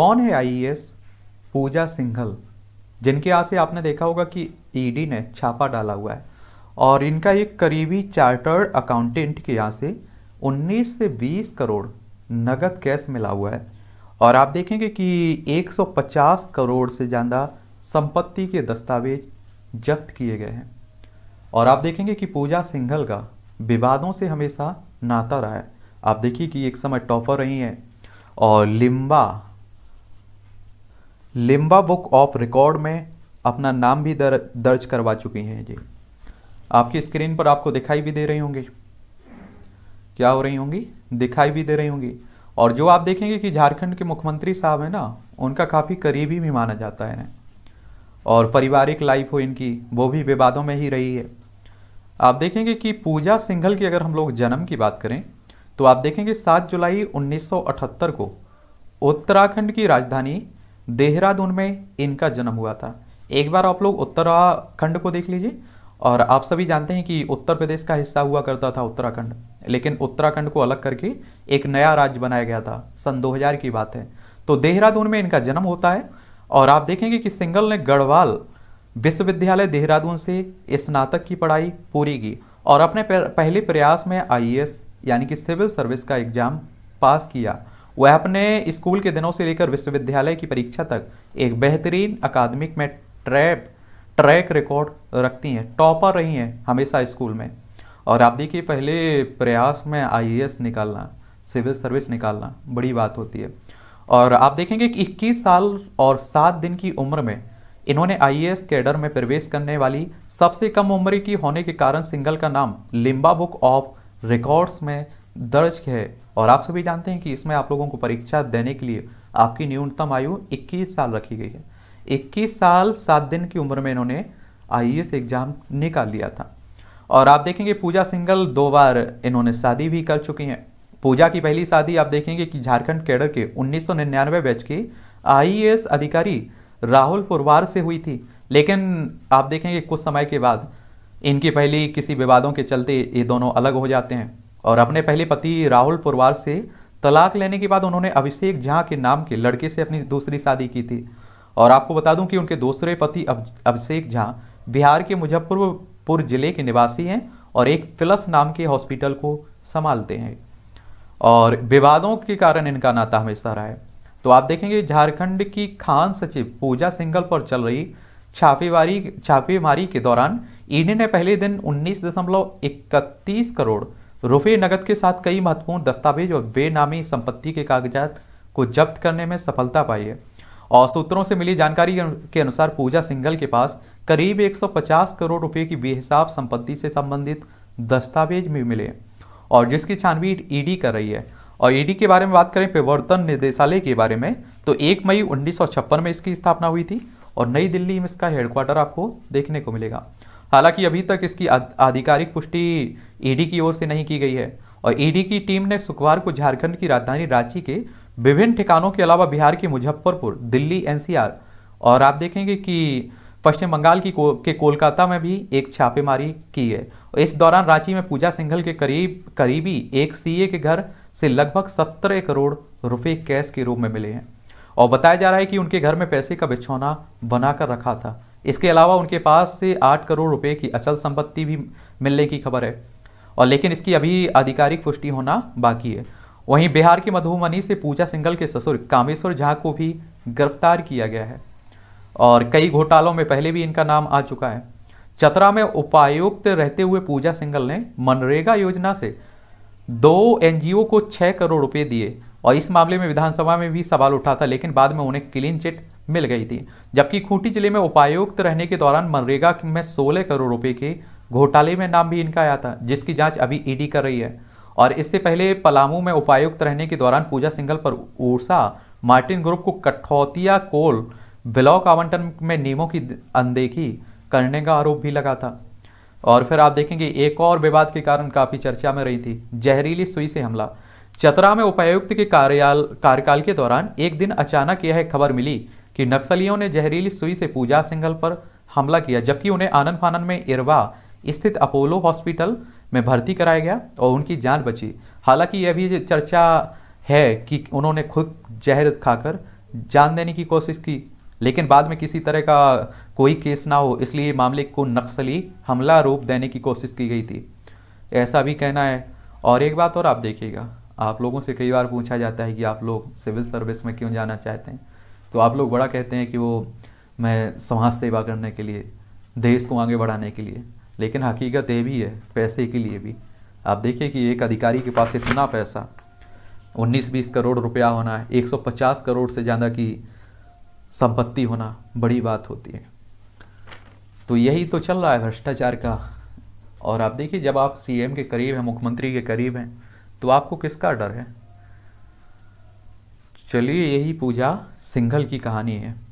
कौन है IAS e पूजा सिंघल जिनके यहाँ से आपने देखा होगा कि ईडी e ने छापा डाला हुआ है और इनका एक करीबी चार्टर्ड अकाउंटेंट के यहाँ से 19 से 20 करोड़ नगद कैश मिला हुआ है और आप देखेंगे कि 150 करोड़ से ज़्यादा संपत्ति के दस्तावेज जब्त किए गए हैं और आप देखेंगे कि पूजा सिंघल का विवादों से हमेशा नाता रहा है आप देखिए कि एक समय टॉपर रही हैं और Limca Limca book of record में अपना नाम भी दर, दर्ज करवा चुकी हैं जी आपकी स्क्रीन पर आपको दिखाई भी दे रही होंगी क्या हो रही होंगी दिखाई भी दे रही होंगी और जो आप देखेंगे कि झारखंड के मुख्यमंत्री साहब हैं ना उनका काफ़ी करीबी भी माना जाता है और पारिवारिक लाइफ हो इनकी वो भी विवादों में ही रही है आप देखेंगे कि पूजा सिंघल की अगर हम लोग जन्म की बात करें तो आप देखेंगे 7 जुलाई 1978 को उत्तराखंड की राजधानी देहरादून में इनका जन्म हुआ था एक बार आप लोग उत्तराखंड को देख लीजिए और आप सभी जानते हैं कि उत्तर प्रदेश का हिस्सा हुआ करता था उत्तराखंड लेकिन उत्तराखंड को अलग करके एक नया राज्य बनाया गया था सन 2000 की बात है तो देहरादून में इनका जन्म होता है और आप देखेंगे कि सिंगल ने गढ़वाल विश्वविद्यालय देहरादून से स्नातक की पढ़ाई पूरी की और अपने पहले प्रयास में आई यानी कि सिविल सर्विस का एग्जाम पास किया वह अपने स्कूल के दिनों से लेकर विश्वविद्यालय की परीक्षा तक एक बेहतरीन अकादमिक में ट्रैप ट्रैक रिकॉर्ड रखती हैं टॉपर रही हैं हमेशा स्कूल में और आप देखिए पहले प्रयास में आई निकालना सिविल सर्विस निकालना बड़ी बात होती है और आप देखेंगे कि इक्कीस साल और सात दिन की उम्र में इन्होंने आई कैडर में प्रवेश करने वाली सबसे कम उम्र की होने के कारण सिंगल का नाम लिम्बा बुक ऑफ रिकॉर्ड्स में दर्ज है और आप सभी जानते हैं कि इसमें आप लोगों को परीक्षा देने के लिए आपकी न्यूनतम आयु 21 साल रखी गई है 21 साल सात दिन की उम्र में इन्होंने आई एग्जाम e निकाल लिया था और आप देखेंगे पूजा सिंगल दो बार इन्होंने शादी भी कर चुकी हैं पूजा की पहली शादी आप देखेंगे कि झारखंड कैडर के उन्नीस सौ बैच के आई e अधिकारी राहुल पुरवार से हुई थी लेकिन आप देखेंगे कुछ समय के बाद इनकी पहली किसी विवादों के चलते ये दोनों अलग हो जाते हैं और अपने पहले पति राहुल पुरवाल से तलाक लेने के बाद उन्होंने अभिषेक झा के नाम के लड़के से अपनी दूसरी शादी की थी और आपको बता दूं कि उनके दूसरे पति अभिषेक झा बिहार के मुजफ्फरपुर जिले के निवासी हैं और एक प्लस नाम के हॉस्पिटल को संभालते हैं और विवादों के कारण इनका नाता हमेशा रहा है तो आप देखेंगे झारखंड की खान सचिव पूजा सिंगल पर चल रही छापेमारी छापेमारी के दौरान ईडी ने पहले दिन उन्नीस दशमलव इकतीस करोड़ रुपये नकद के साथ कई महत्वपूर्ण दस्तावेज और बेनामी संपत्ति के कागजात को जब्त करने में सफलता पाई है और सूत्रों से मिली जानकारी के अनुसार पूजा सिंगल के पास करीब 150 करोड़ रुपए की बेहिसाब संपत्ति से संबंधित दस्तावेज भी मिले और जिसकी छानबीन ईडी कर रही है और ईडी के बारे में बात करें प्रवर्तन निदेशालय के बारे में तो 1 मई उन्नीस में इसकी स्थापना हुई थी और नई दिल्ली में इसका हेडक्वार्टर आपको देखने को मिलेगा हालांकि अभी तक इसकी आधिकारिक पुष्टि ईडी e की ओर से नहीं की गई है और ईडी e की टीम ने शुक्रवार को झारखंड की राजधानी रांची के विभिन्न ठिकानों के अलावा बिहार के मुजफ्फरपुर दिल्ली एनसीआर और आप देखेंगे कि पश्चिम बंगाल की को, के कोलकाता में भी एक छापेमारी की है इस दौरान रांची में पूजा सिंघल के करीब करीबी एक सीए के घर से लगभग सत्रह करोड़ रुपए कैश के रूप में मिले हैं और बताया जा रहा है कि उनके घर में पैसे का बिछौना बनाकर रखा था इसके अलावा उनके पास से आठ करोड़ रुपए की अचल संपत्ति भी मिलने की खबर है और लेकिन इसकी अभी आधिकारिक पुष्टि होना बाकी है वहीं बिहार के मधुबनी से पूजा सिंगल के ससुर कामेश्वर झा को भी गिरफ्तार किया गया है और कई घोटालों में पहले भी इनका नाम आ चुका है चतरा में उपायुक्त रहते हुए पूजा सिंगल ने मनरेगा योजना से दो एनजीओ को छः करोड़ रुपए दिए और इस मामले में विधानसभा में भी सवाल उठा था लेकिन बाद में उन्हें क्लीन चिट मिल गई थी जबकि खूंटी जिले में उपायुक्त रहने के दौरान मनरेगा में सोलह करोड़ रुपए के घोटाले में नाम भी इनका आया था जिसकी जांच अभी ईडी कर रही है और इससे पहले पलामू में उपायुक्त रहने के दौरान पूजा सिंगल पर ऊर्सा मार्टिन ग्रुप को कठौतिया कोल ब्लॉक आवंटन में नियमों की अनदेखी करने का आरोप भी लगा था और फिर आप देखेंगे एक और विवाद के कारण काफ़ी चर्चा में रही थी जहरीली सुई से हमला चतरा में उपायुक्त के कार्याल कार्यकाल के दौरान एक दिन अचानक यह खबर मिली कि नक्सलियों ने जहरीली सुई से पूजा सिंघल पर हमला किया जबकि उन्हें आनंद फानन में इरवा स्थित अपोलो हॉस्पिटल में भर्ती कराया गया और उनकी जान बची हालांकि यह भी चर्चा है कि उन्होंने खुद जहर खाकर जान देने की कोशिश की लेकिन बाद में किसी तरह का कोई केस ना हो इसलिए मामले को नक्सली हमला रूप देने की कोशिश की गई थी ऐसा भी कहना है और एक बात और आप देखिएगा आप लोगों से कई बार पूछा जाता है कि आप लोग सिविल सर्विस में क्यों जाना चाहते हैं तो आप लोग बड़ा कहते हैं कि वो मैं समाज सेवा करने के लिए देश को आगे बढ़ाने के लिए लेकिन हकीकत ये भी है पैसे के लिए भी आप देखिए कि एक अधिकारी के पास इतना पैसा 19-20 करोड़ रुपया होना 150 करोड़ से ज़्यादा की संपत्ति होना बड़ी बात होती है तो यही तो चल रहा है भ्रष्टाचार का और आप देखिए जब आप सीएम के करीब हैं मुख्यमंत्री के करीब हैं तो आपको किसका डर है चलिए यही पूजा सिंघल की कहानी है